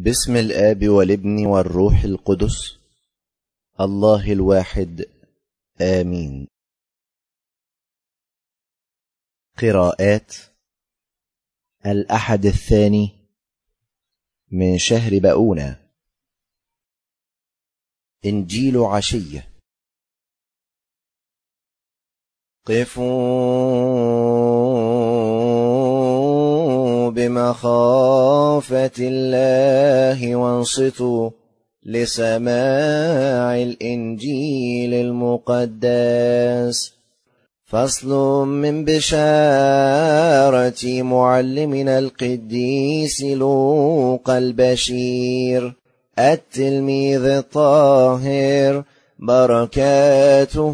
بسم الاب والابن والروح القدس الله الواحد امين قراءات الاحد الثاني من شهر بؤونه انجيل عشيه قفوا بمخافة الله وانصتوا لسماع الإنجيل المقدس فصل من بشارة معلمنا القديس لوقا البشير التلميذ الطاهر بركاته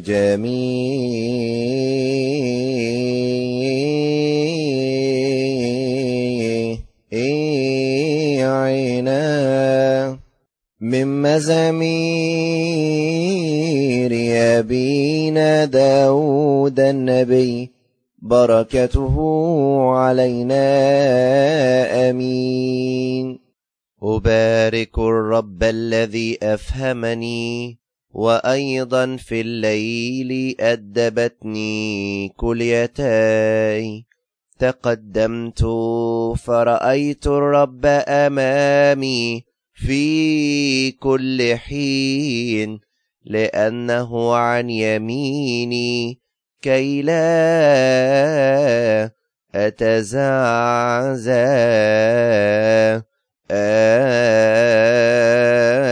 عينا من مزامير أبينا داود النبي بركته علينا أمين أبارك الرب الذي أفهمني وأيضا في الليل أدبتني كليتاي تقدمت فرأيت الرب أمامي في كل حين لأنه عن يميني كي لا أتزعزع آه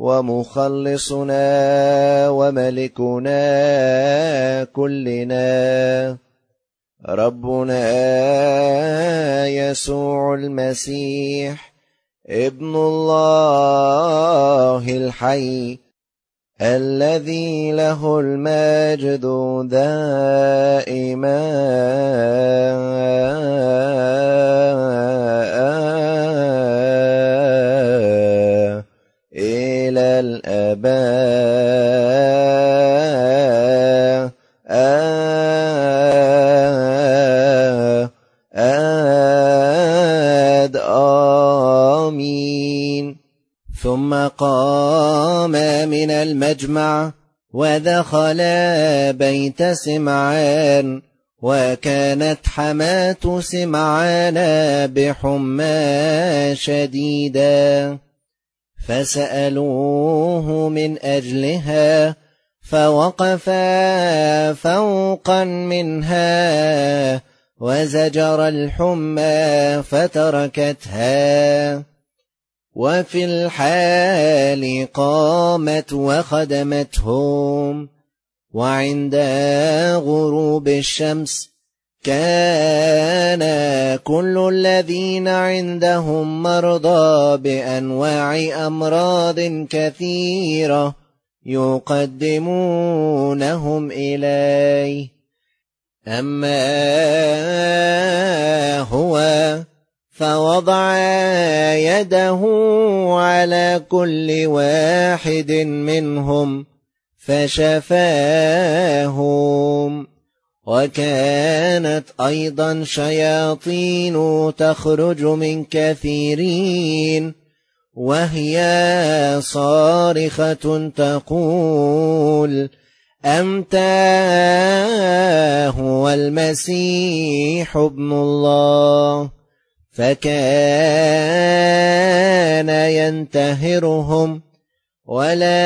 ومخلصنا وملكنا كلنا ربنا يسوع المسيح ابن الله الحي الذي له المجد دائما الآباء آد آمين ثم قام من المجمع ودخل بيت سمعان وكانت حماة سمعان بحمى شديدا فسألوه من أجلها فوقفا فوقا منها وزجر الحمى فتركتها وفي الحال قامت وخدمتهم وعند غروب الشمس كان كل الذين عندهم مرضى بانواع امراض كثيره يقدمونهم اليه اما هو فوضع يده على كل واحد منهم فشفاهم وكانت أيضا شياطين تخرج من كثيرين وهي صارخة تقول أمتى هو المسيح ابن الله فكان ينتهرهم ولا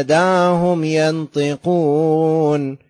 يدعهم ينطقون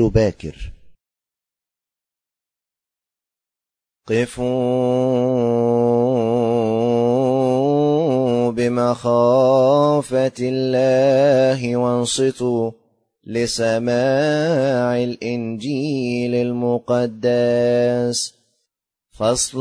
الإنجيل باكر قفوا بمخافة الله وانصتوا لسماع الإنجيل المقدس فصل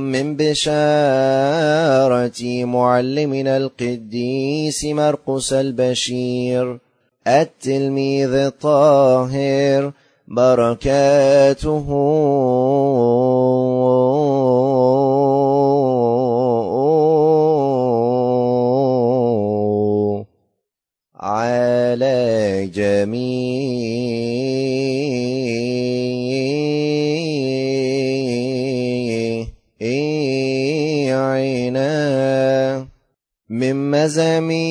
من بشارة معلمنا القديس مرقس البشير التلميذ الطاهر بركاته على جميع عنا من مزامير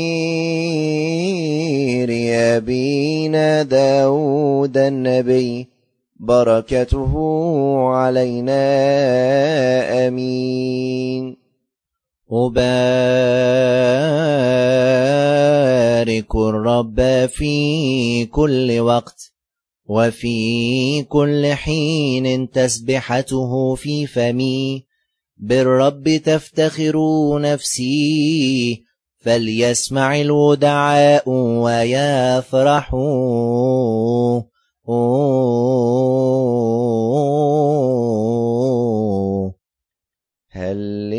لريابينا داود النبي بركته علينا امين أبارك الرب في كل وقت وفي كل حين تسبحته في فمي بالرب تفتخر نفسي فليسمع الودعاء ويفرحوا هل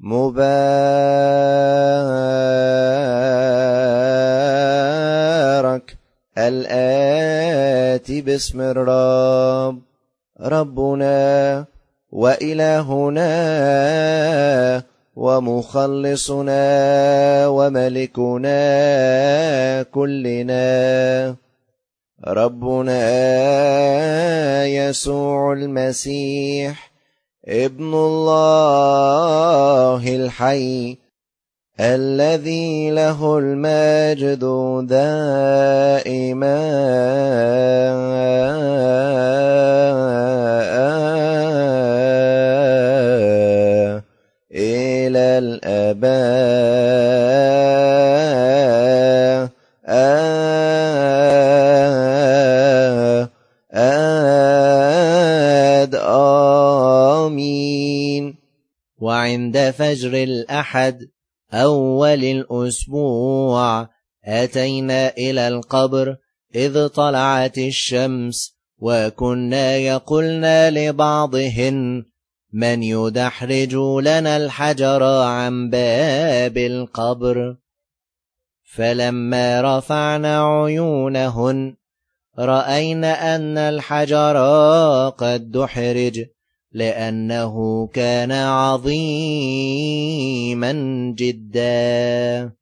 مبارك باسم الرب ربنا وإلهنا ومخلصنا وملكنا كلنا ربنا يسوع المسيح ابن الله الحي الذي له آد آه، آه، آه، آمين وعند فجر الأحد أول الأسبوع أتينا إلى القبر إذ طلعت الشمس وكنا يقولنا لبعضهن من يدحرج لنا الحجر عن باب القبر فلما رفعنا عيونهن راينا ان الحجر قد دحرج لانه كان عظيما جدا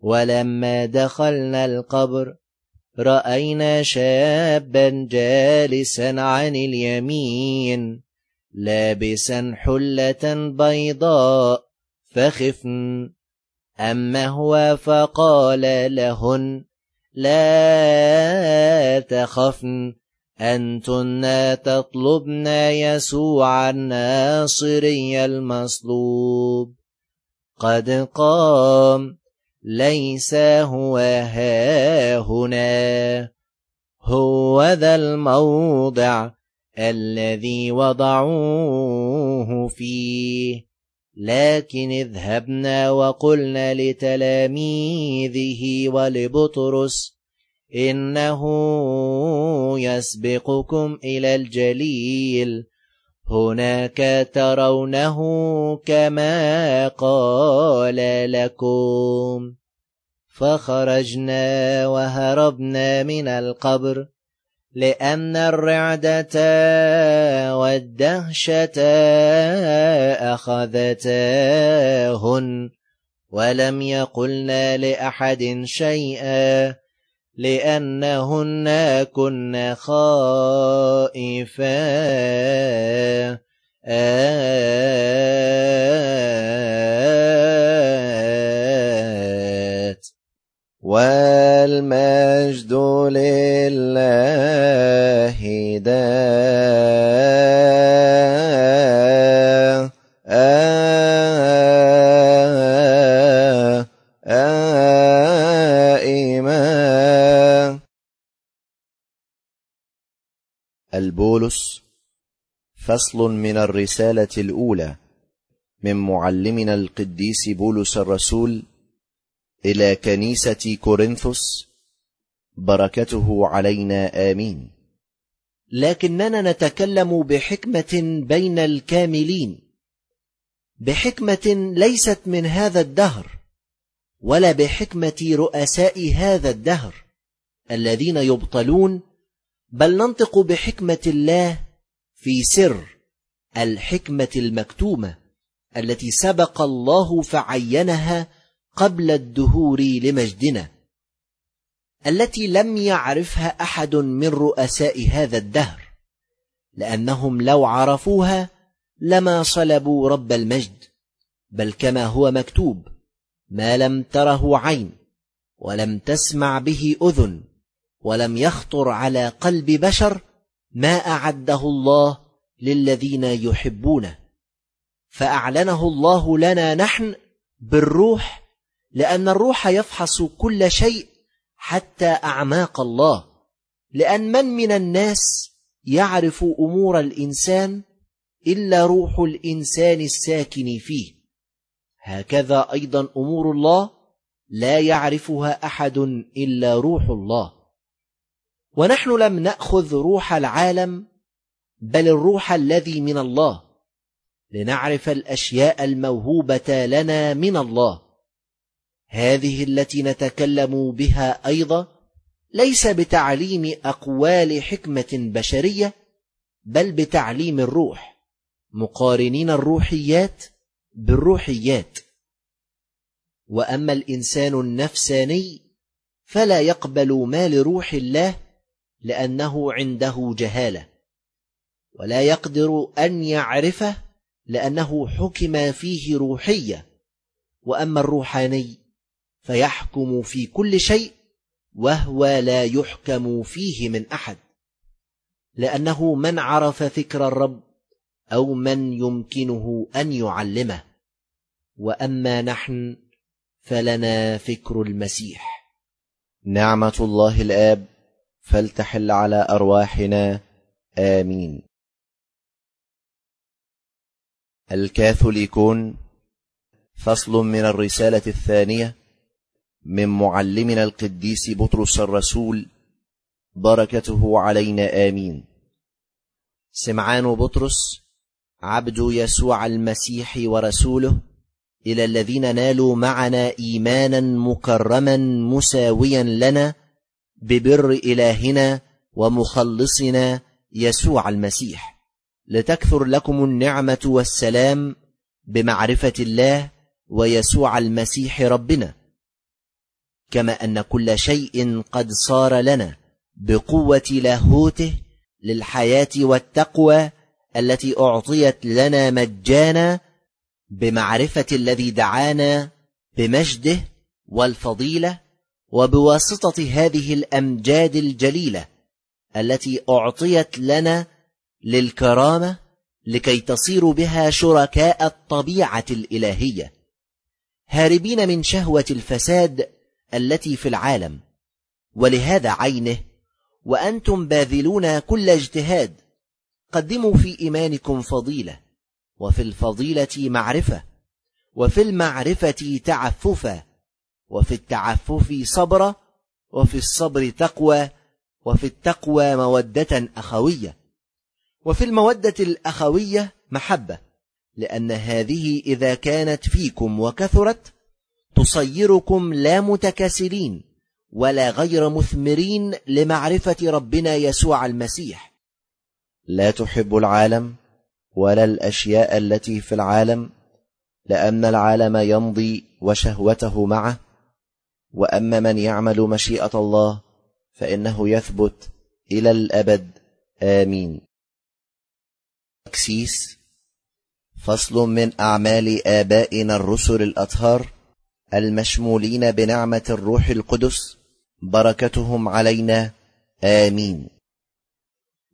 ولما دخلنا القبر راينا شابا جالسا عن اليمين لابسا حلة بيضاء فخفن أما هو فقال لهن لا تخفن أنتن تطلبن يسوع الناصري المصلوب قد قام ليس هو هاهنا هو ذا الموضع الذي وضعوه فيه لكن اذهبنا وقلنا لتلاميذه ولبطرس إنه يسبقكم إلى الجليل هناك ترونه كما قال لكم فخرجنا وهربنا من القبر لأن الرعدة والدهشة أخذتاهن ولم يقلن لأحد شيئا لأنهن كن خائفا آه والمجد لله دائما البولس فصل من الرسالة الأولى من معلمنا القديس بولس الرسول الى كنيسه كورنثوس بركته علينا امين لكننا نتكلم بحكمه بين الكاملين بحكمه ليست من هذا الدهر ولا بحكمه رؤساء هذا الدهر الذين يبطلون بل ننطق بحكمه الله في سر الحكمه المكتومه التي سبق الله فعينها قبل الدهور لمجدنا التي لم يعرفها احد من رؤساء هذا الدهر لانهم لو عرفوها لما صلبوا رب المجد بل كما هو مكتوب ما لم تره عين ولم تسمع به اذن ولم يخطر على قلب بشر ما اعده الله للذين يحبونه فاعلنه الله لنا نحن بالروح لأن الروح يفحص كل شيء حتى أعماق الله لأن من من الناس يعرف أمور الإنسان إلا روح الإنسان الساكن فيه هكذا أيضا أمور الله لا يعرفها أحد إلا روح الله ونحن لم نأخذ روح العالم بل الروح الذي من الله لنعرف الأشياء الموهوبة لنا من الله هذه التي نتكلم بها أيضا ليس بتعليم أقوال حكمة بشرية بل بتعليم الروح مقارنين الروحيات بالروحيات وأما الإنسان النفساني فلا يقبل ما لروح الله لأنه عنده جهالة ولا يقدر أن يعرفه لأنه حكم فيه روحية وأما الروحاني فيحكم في كل شيء وهو لا يحكم فيه من أحد لأنه من عرف فكر الرب أو من يمكنه أن يعلمه وأما نحن فلنا فكر المسيح نعمة الله الآب فلتحل على أرواحنا آمين الكاثوليكون فصل من الرسالة الثانية من معلمنا القديس بطرس الرسول بركته علينا امين سمعان بطرس عبد يسوع المسيح ورسوله الى الذين نالوا معنا ايمانا مكرما مساويا لنا ببر الهنا ومخلصنا يسوع المسيح لتكثر لكم النعمه والسلام بمعرفه الله ويسوع المسيح ربنا كما أن كل شيء قد صار لنا بقوة لاهوته للحياة والتقوى التي أعطيت لنا مجانا بمعرفة الذي دعانا بمجده والفضيلة وبواسطة هذه الأمجاد الجليلة التي أعطيت لنا للكرامة لكي تصير بها شركاء الطبيعة الإلهية هاربين من شهوة الفساد التي في العالم ولهذا عينه وأنتم باذلون كل اجتهاد قدموا في إيمانكم فضيلة وفي الفضيلة معرفة وفي المعرفة تعففا وفي التعفف صبرا وفي الصبر تقوى وفي التقوى مودة أخوية وفي المودة الأخوية محبة لأن هذه إذا كانت فيكم وكثرت تصيركم لا متكاسلين ولا غير مثمرين لمعرفة ربنا يسوع المسيح لا تحب العالم ولا الأشياء التي في العالم لأن العالم يمضي وشهوته معه وأما من يعمل مشيئة الله فإنه يثبت إلى الأبد آمين تكسيس فصل من أعمال آبائنا الرسل الأطهار المشمولين بنعمه الروح القدس بركتهم علينا امين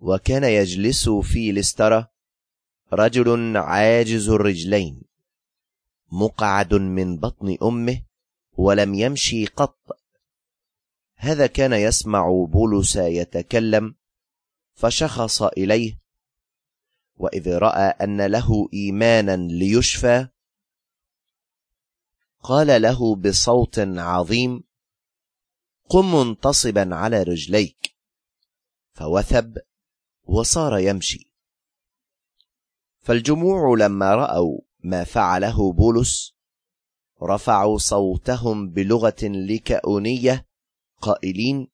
وكان يجلس في لسترة رجل عاجز الرجلين مقعد من بطن امه ولم يمشي قط هذا كان يسمع بولس يتكلم فشخص اليه واذ راى ان له ايمانا ليشفى قال له بصوت عظيم قم منتصبا على رجليك فوثب وصار يمشي فالجموع لما راوا ما فعله بولس رفعوا صوتهم بلغه لكاونيه قائلين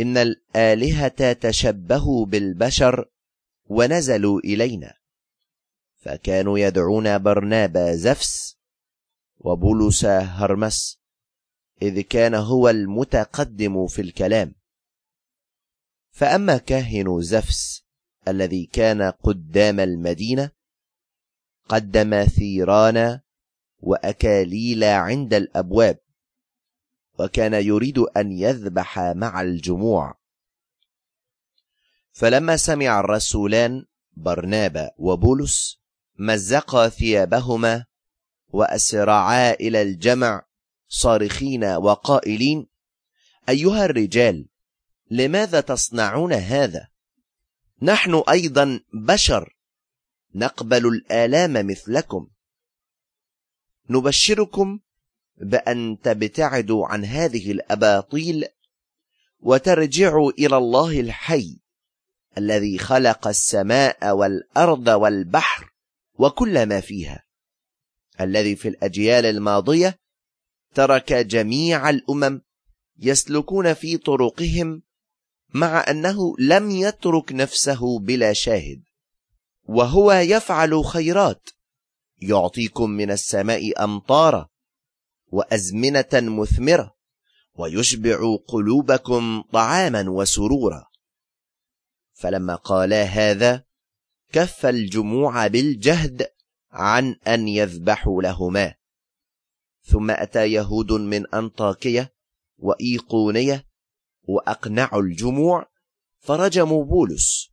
ان الالهه تشبهوا بالبشر ونزلوا الينا فكانوا يدعون برنابا زفس وبولس هرمس إذ كان هو المتقدم في الكلام فأما كاهن زفس الذي كان قدام المدينة قدم ثيرانا وأكاليل عند الأبواب وكان يريد أن يذبح مع الجموع فلما سمع الرسولان برنابا وبولس مزقا ثيابهما وأسرعا إلى الجمع صارخين وقائلين أيها الرجال لماذا تصنعون هذا نحن أيضا بشر نقبل الآلام مثلكم نبشركم بأن تبتعدوا عن هذه الأباطيل وترجعوا إلى الله الحي الذي خلق السماء والأرض والبحر وكل ما فيها الذي في الأجيال الماضية ترك جميع الأمم يسلكون في طرقهم مع أنه لم يترك نفسه بلا شاهد وهو يفعل خيرات يعطيكم من السماء أمطارا وأزمنة مثمرة ويشبع قلوبكم طعاما وسرورا فلما قالا هذا كف الجموع بالجهد عن أن يذبحوا لهما ثم أتى يهود من أنطاكية وإيقونية وأقنعوا الجموع فرجموا بولس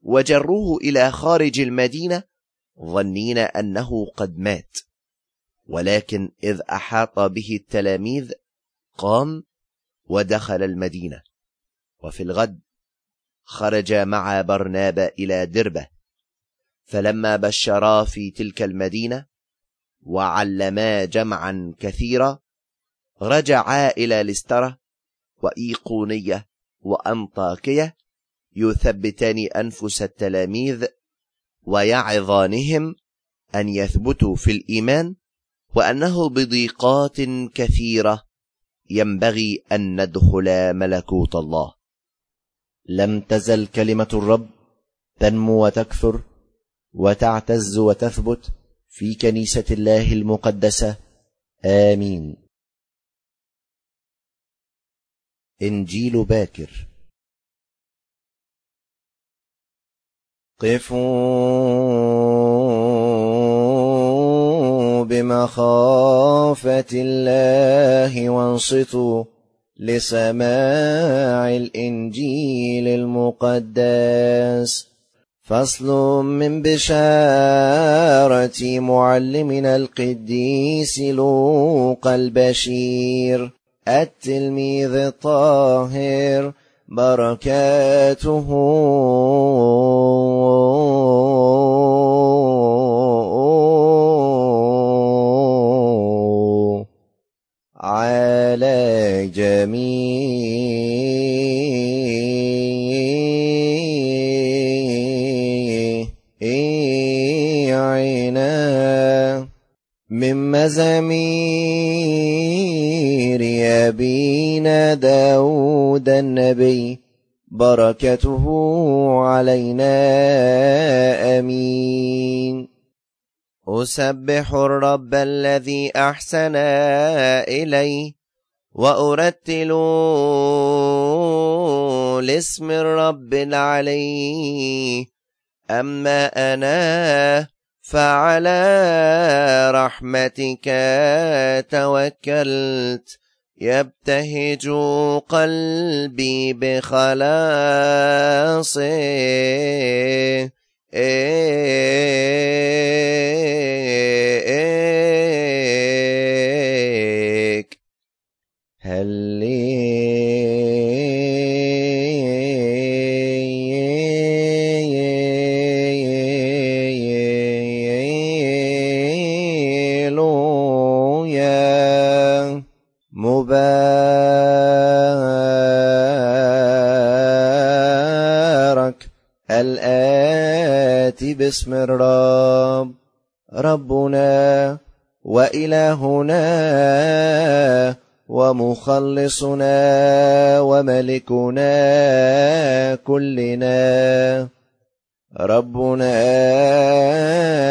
وجروه إلى خارج المدينة ظنين أنه قد مات ولكن إذ أحاط به التلاميذ قام ودخل المدينة وفي الغد خرج مع برنابا إلى دربة فلما بشرا في تلك المدينه وعلما جمعا كثيرا رجعا الى لستره وايقونيه وانطاكيه يثبتان انفس التلاميذ ويعظانهم ان يثبتوا في الايمان وانه بضيقات كثيره ينبغي ان ندخل ملكوت الله لم تزل كلمه الرب تنمو وتكثر وتعتز وتثبت في كنيسة الله المقدسة آمين إنجيل باكر قفوا بمخافة الله وانصتوا لسماع الإنجيل المقدس فصل من بشارة معلمنا القديس لوقا البشير التلميذ الطاهر بركاته على جميع من مزامير أبينا داود النبي بركته علينا امين اسبح الرب الذي احسن اليه وارتل لاسم الرب العلي اما انا فعلى رحمتك توكلت يبتهج قلبي بخلاصه إيه باسم الرب ربنا وإلهنا ومخلصنا وملكنا كلنا ربنا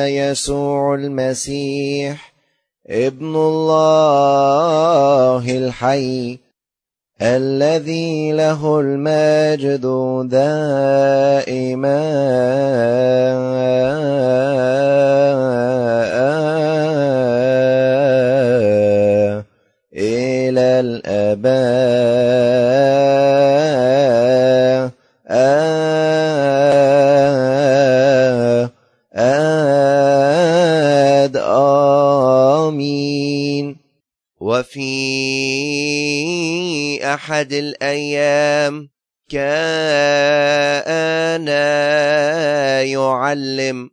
يسوع المسيح ابن الله الحي الذي له المجد دائما إلى الأباء آمين وفي أحد الأيام كان يعلم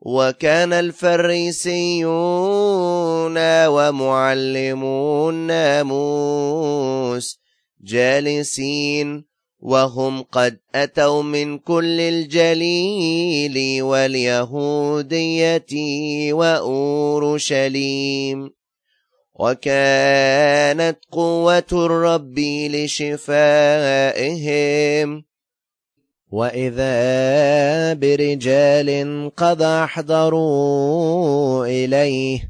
وكان الفريسيون ومعلمون الناموس جالسين وهم قد أتوا من كل الجليل واليهودية وأورشليم وكانت قوة الرب لشفائهم وإذا برجال قد أحضروا إليه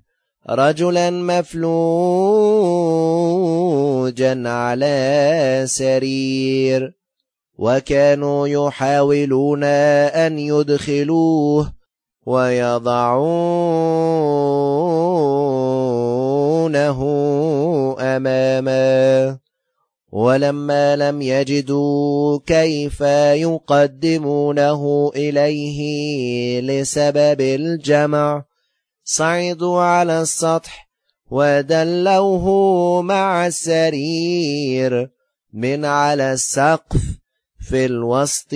رجلا مفلوجا على سرير وكانوا يحاولون أن يدخلوه ويضعون يصدونه أماما ولما لم يجدوا كيف يقدمونه إليه لسبب الجمع صعدوا على السطح ودلوه مع السرير من على السقف في الوسط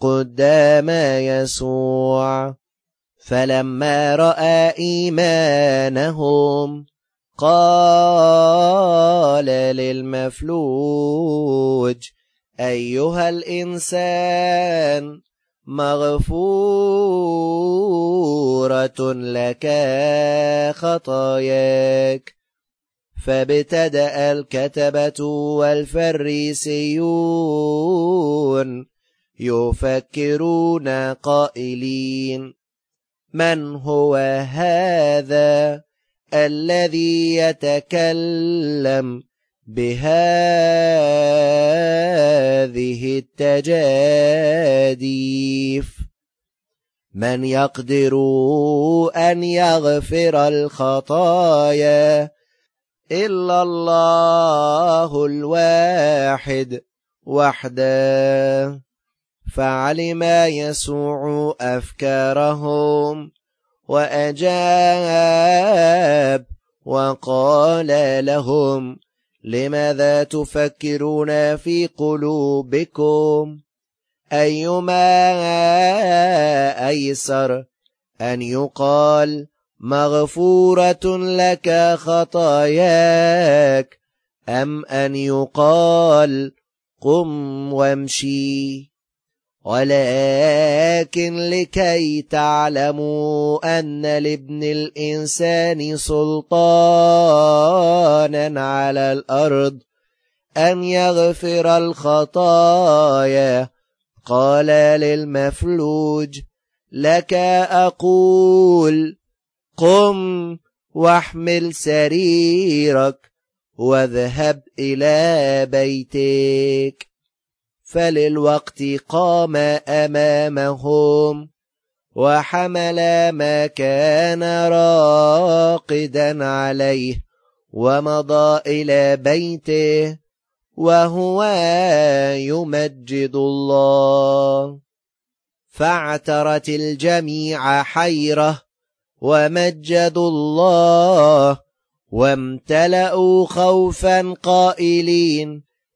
قدام يسوع فلما رأى إيمانهم قال للمفلوج أيها الإنسان مغفورة لك خطاياك فابتدأ الكتبة والفريسيون يفكرون قائلين من هو هذا؟ الذي يتكلم بهذه التجاديف من يقدر أن يغفر الخطايا إلا الله الواحد وحده فعلم يسوع أفكارهم وأجاب وقال لهم لماذا تفكرون في قلوبكم أيما أيسر أن يقال مغفورة لك خطاياك أم أن يقال قم وامشي ولكن لكي تعلموا أن لابن الإنسان سلطانا على الأرض أن يغفر الخطايا قال للمفلوج لك أقول قم واحمل سريرك واذهب إلى بيتك فللوقت قام أمامهم وحمل ما كان راقدا عليه ومضى إلى بيته وهو يمجد الله فاعترت الجميع حيرة ومجدوا الله وامتلأوا خوفا قائلين